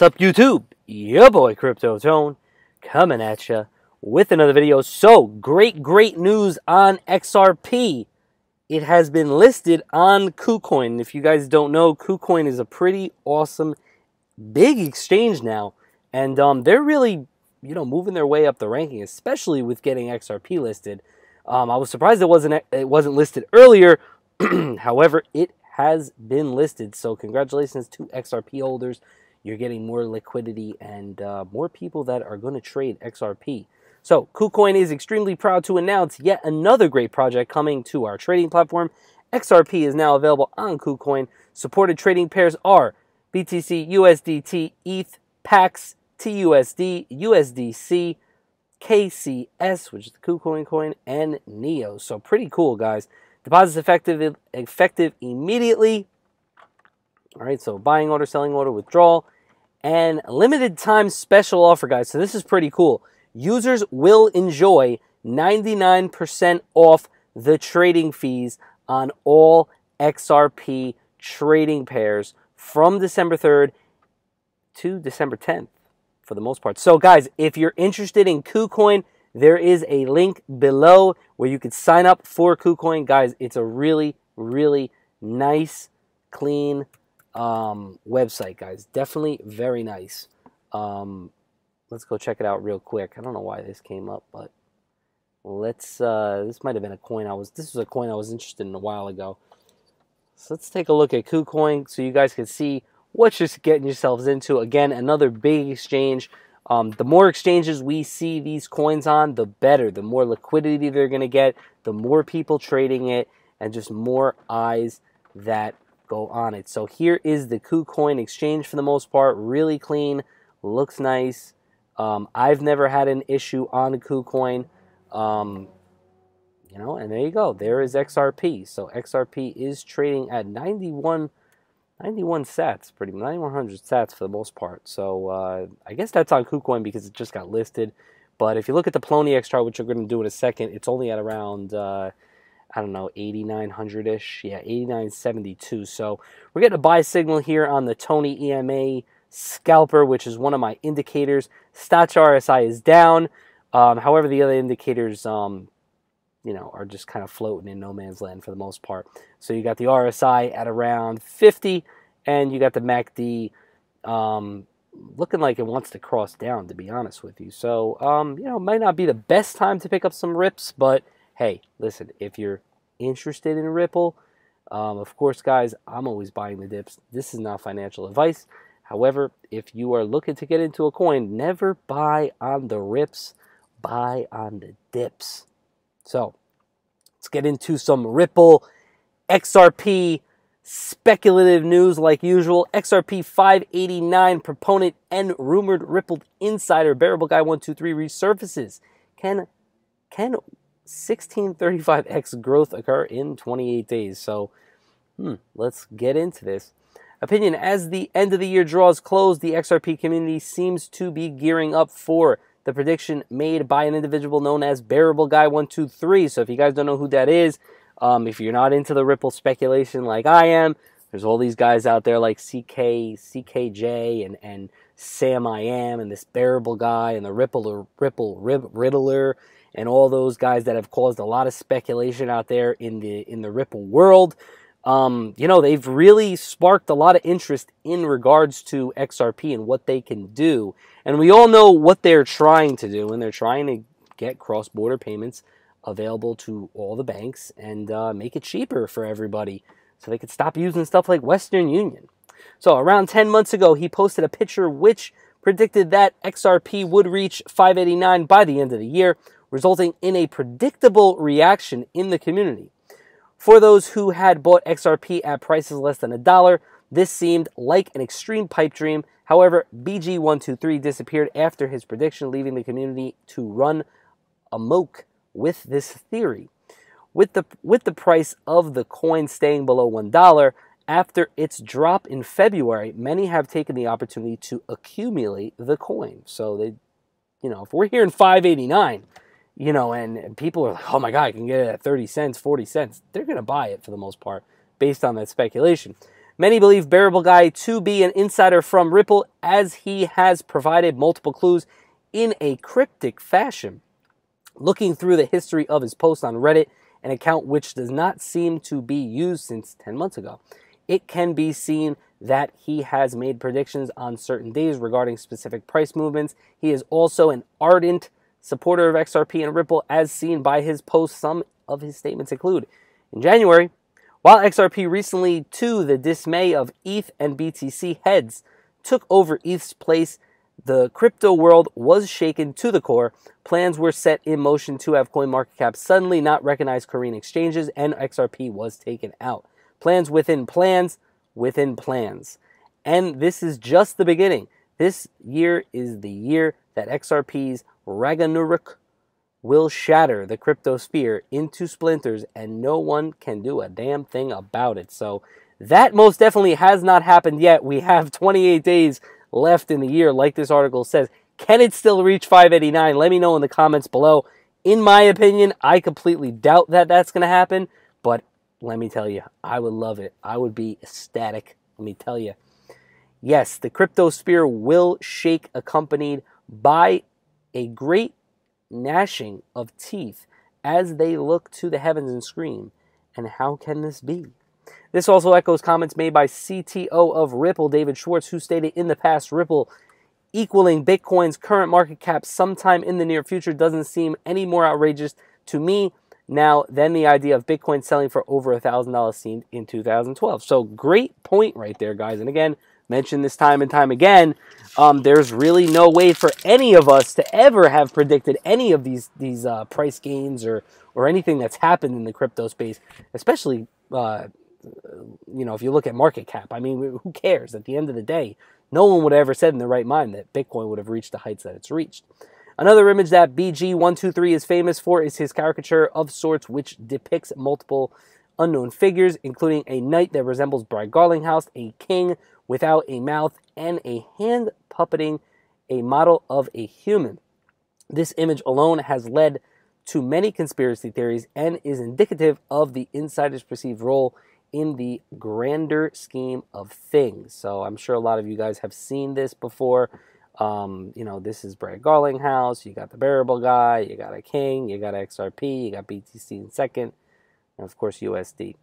What's up, YouTube? Your boy Crypto Tone coming at you with another video. So, great, great news on XRP. It has been listed on KuCoin. If you guys don't know, KuCoin is a pretty awesome, big exchange now, and um, they're really, you know, moving their way up the ranking, especially with getting XRP listed. Um, I was surprised it wasn't it wasn't listed earlier. However, it has been listed. So, congratulations to XRP holders you're getting more liquidity and uh, more people that are going to trade XRP. So, KuCoin is extremely proud to announce yet another great project coming to our trading platform. XRP is now available on KuCoin. Supported trading pairs are BTC, USDT, ETH, PAX, TUSD, USDC, KCS, which is the KuCoin coin, and NEO. So pretty cool, guys. Deposits effective effective immediately. All right, so buying order, selling order, withdrawal, and limited time special offer, guys. So this is pretty cool. Users will enjoy 99% off the trading fees on all XRP trading pairs from December 3rd to December 10th for the most part. So, guys, if you're interested in KuCoin, there is a link below where you can sign up for KuCoin. Guys, it's a really, really nice, clean um, website, guys. Definitely very nice. Um, let's go check it out real quick. I don't know why this came up, but let's. Uh, this might have been a coin I was. This was a coin I was interested in a while ago. So let's take a look at KuCoin so you guys can see what you're getting yourselves into. Again, another big exchange. Um, the more exchanges we see these coins on, the better. The more liquidity they're going to get, the more people trading it, and just more eyes that go on it. So here is the KuCoin exchange for the most part. Really clean, looks nice. Um, I've never had an issue on KuCoin. Um, you know, and there you go. There is XRP. So XRP is trading at 91, 91 sats, pretty 9100 sats for the most part. So uh, I guess that's on KuCoin because it just got listed. But if you look at the Poloniex chart, which we're going to do in a second, it's only at around... Uh, I don't know, 8900-ish. Yeah, 8972. So we're getting a buy signal here on the Tony EMA scalper, which is one of my indicators. Stotch RSI is down. Um, however, the other indicators, um, you know, are just kind of floating in no man's land for the most part. So you got the RSI at around 50, and you got the MACD um, looking like it wants to cross down, to be honest with you. So, um, you know, might not be the best time to pick up some rips, but – hey, listen, if you're interested in Ripple, um, of course, guys, I'm always buying the dips. This is not financial advice. However, if you are looking to get into a coin, never buy on the rips, buy on the dips. So let's get into some Ripple XRP speculative news like usual. XRP 589 proponent and rumored Ripple insider, Bearable Guy 123 resurfaces. Can, can 1635x growth occur in 28 days. So, hmm, let's get into this. Opinion As the end of the year draws close, the XRP community seems to be gearing up for the prediction made by an individual known as Bearable Guy 123. So, if you guys don't know who that is, um, if you're not into the Ripple speculation like I am, there's all these guys out there like CK, CKJ, and, and Sam I Am, and this Bearable Guy, and the Ripple, Ripple Riddler and all those guys that have caused a lot of speculation out there in the in the Ripple world. Um, you know, they've really sparked a lot of interest in regards to XRP and what they can do. And we all know what they're trying to do, and they're trying to get cross border payments available to all the banks and uh, make it cheaper for everybody so they could stop using stuff like Western Union. So, around 10 months ago, he posted a picture which predicted that XRP would reach 589 by the end of the year, resulting in a predictable reaction in the community. For those who had bought XRP at prices less than a dollar, this seemed like an extreme pipe dream. However, BG123 disappeared after his prediction, leaving the community to run amok with this theory. With the, with the price of the coin staying below $1 after its drop in February, many have taken the opportunity to accumulate the coin. So they, you know, if we're here in 589, you know, and, and people are like, oh my God, I can get it at 30 cents, 40 cents. They're going to buy it for the most part based on that speculation. Many believe Bearable Guy to be an insider from Ripple as he has provided multiple clues in a cryptic fashion. Looking through the history of his post on Reddit, an account which does not seem to be used since 10 months ago, it can be seen that he has made predictions on certain days regarding specific price movements. He is also an ardent supporter of XRP and Ripple, as seen by his posts. Some of his statements include In January, while XRP recently, to the dismay of ETH and BTC heads, took over ETH's place, the crypto world was shaken to the core. Plans were set in motion to have CoinMarketCap suddenly not recognize Korean exchanges, and XRP was taken out. Plans within plans within plans. And this is just the beginning. This year is the year that XRP's Raganuruk will shatter the cryptosphere into splinters and no one can do a damn thing about it. So that most definitely has not happened yet. We have 28 days left in the year, like this article says. Can it still reach 589? Let me know in the comments below. In my opinion, I completely doubt that that's going to happen, but let me tell you, I would love it. I would be ecstatic, let me tell you. Yes, the cryptosphere will shake accompanied by a great gnashing of teeth as they look to the heavens and scream, And how can this be? This also echoes comments made by CTO of Ripple, David Schwartz, who stated in the past Ripple equaling Bitcoin's current market cap sometime in the near future doesn't seem any more outrageous to me now than the idea of Bitcoin selling for over $1,000 seemed in 2012. So, great point right there, guys. And again, mentioned this time and time again. Um, there's really no way for any of us to ever have predicted any of these these uh, price gains or or anything that's happened in the crypto space, especially uh, you know if you look at market cap. I mean, who cares? At the end of the day, no one would have ever said in their right mind that Bitcoin would have reached the heights that it's reached. Another image that BG123 is famous for is his caricature of sorts, which depicts multiple unknown figures, including a knight that resembles Brad Garlinghouse, a king without a mouth and a hand puppeting a model of a human. This image alone has led to many conspiracy theories and is indicative of the insider's perceived role in the grander scheme of things. So I'm sure a lot of you guys have seen this before. Um, you know, this is Brad Garlinghouse. You got the bearable guy. You got a king. You got XRP. You got BTC in second. And of course, USD.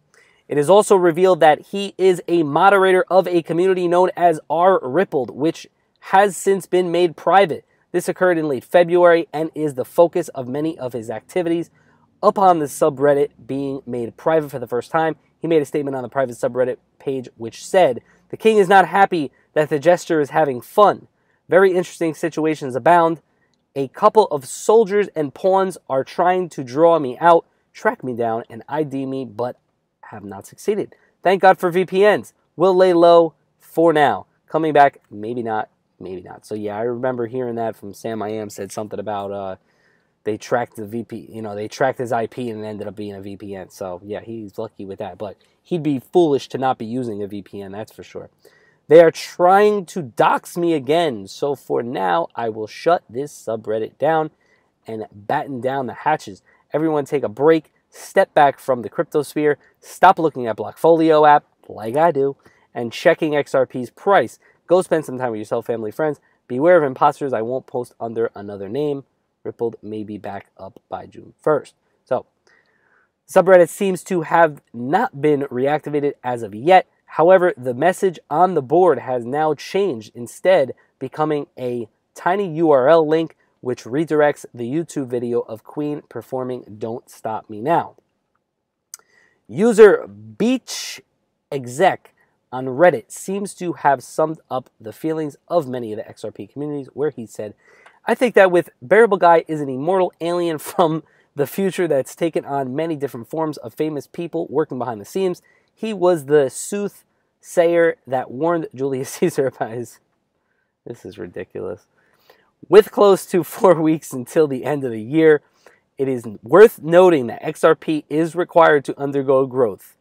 It is also revealed that he is a moderator of a community known as R Rippled, which has since been made private. This occurred in late February and is the focus of many of his activities. Upon the subreddit being made private for the first time, he made a statement on the private subreddit page which said, The king is not happy that the jester is having fun. Very interesting situations abound. A couple of soldiers and pawns are trying to draw me out, track me down, and ID me, but have not succeeded. Thank God for VPNs. We'll lay low for now. Coming back, maybe not, maybe not. So yeah, I remember hearing that from Sam I Am said something about uh, they tracked the VP, you know, they tracked his IP and it ended up being a VPN. So yeah, he's lucky with that. But he'd be foolish to not be using a VPN, that's for sure. They are trying to dox me again. So for now, I will shut this subreddit down and batten down the hatches. Everyone take a break step back from the cryptosphere, stop looking at Blockfolio app like I do, and checking XRP's price. Go spend some time with yourself, family, friends. Beware of imposters. I won't post under another name. Rippled may be back up by June 1st. So, subreddit seems to have not been reactivated as of yet. However, the message on the board has now changed, instead, becoming a tiny URL link which redirects the YouTube video of Queen performing Don't Stop Me Now. User Beach Exec on Reddit seems to have summed up the feelings of many of the XRP communities where he said, I think that with Bearable Guy is an immortal alien from the future that's taken on many different forms of famous people working behind the scenes. He was the soothsayer that warned Julius Caesar about his. This is ridiculous with close to four weeks until the end of the year, it is worth noting that XRP is required to undergo growth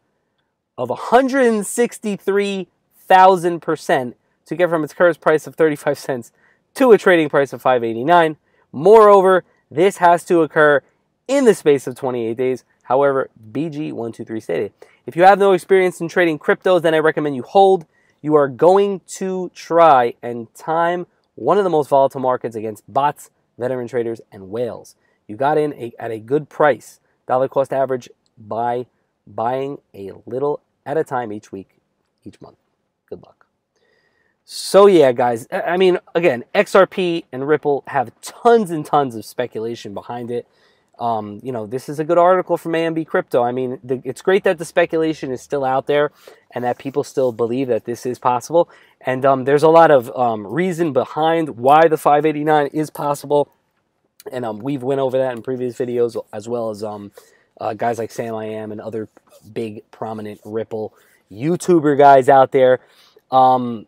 of 163,000% to get from its current price of 35 cents to a trading price of 589. Moreover, this has to occur in the space of 28 days. However, BG123 stated, if you have no experience in trading cryptos, then I recommend you hold. You are going to try and time one of the most volatile markets against bots, veteran traders, and whales. You got in a, at a good price, dollar cost average, by buying a little at a time each week, each month. Good luck. So, yeah, guys, I mean, again, XRP and Ripple have tons and tons of speculation behind it. Um, you know, this is a good article from AMB Crypto. I mean, the, it's great that the speculation is still out there and that people still believe that this is possible. And um, there's a lot of um, reason behind why the 589 is possible. And um, we've went over that in previous videos, as well as um, uh, guys like Sam I Am and other big, prominent Ripple YouTuber guys out there. Um,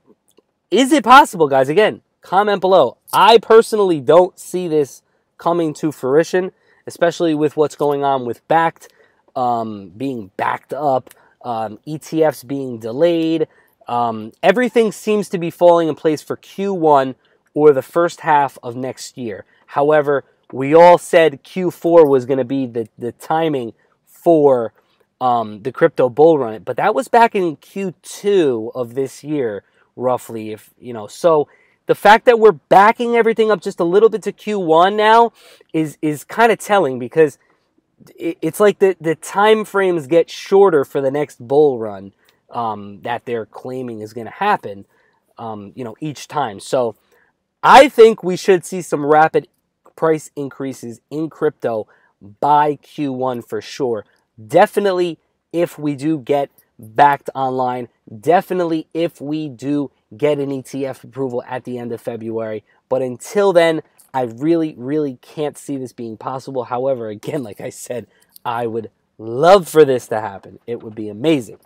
is it possible, guys? Again, comment below. I personally don't see this coming to fruition especially with what's going on with backed um, being backed up, um, ETFs being delayed. Um, everything seems to be falling in place for Q1 or the first half of next year. However, we all said Q4 was going to be the, the timing for um, the crypto bull run, but that was back in Q2 of this year, roughly. If you know, so the fact that we're backing everything up just a little bit to Q1 now is is kind of telling because it's like the the time frames get shorter for the next bull run um, that they're claiming is going to happen. Um, you know, each time. So I think we should see some rapid price increases in crypto by Q1 for sure. Definitely if we do get backed online. Definitely if we do get an ETF approval at the end of February. But until then, I really, really can't see this being possible. However, again, like I said, I would love for this to happen. It would be amazing.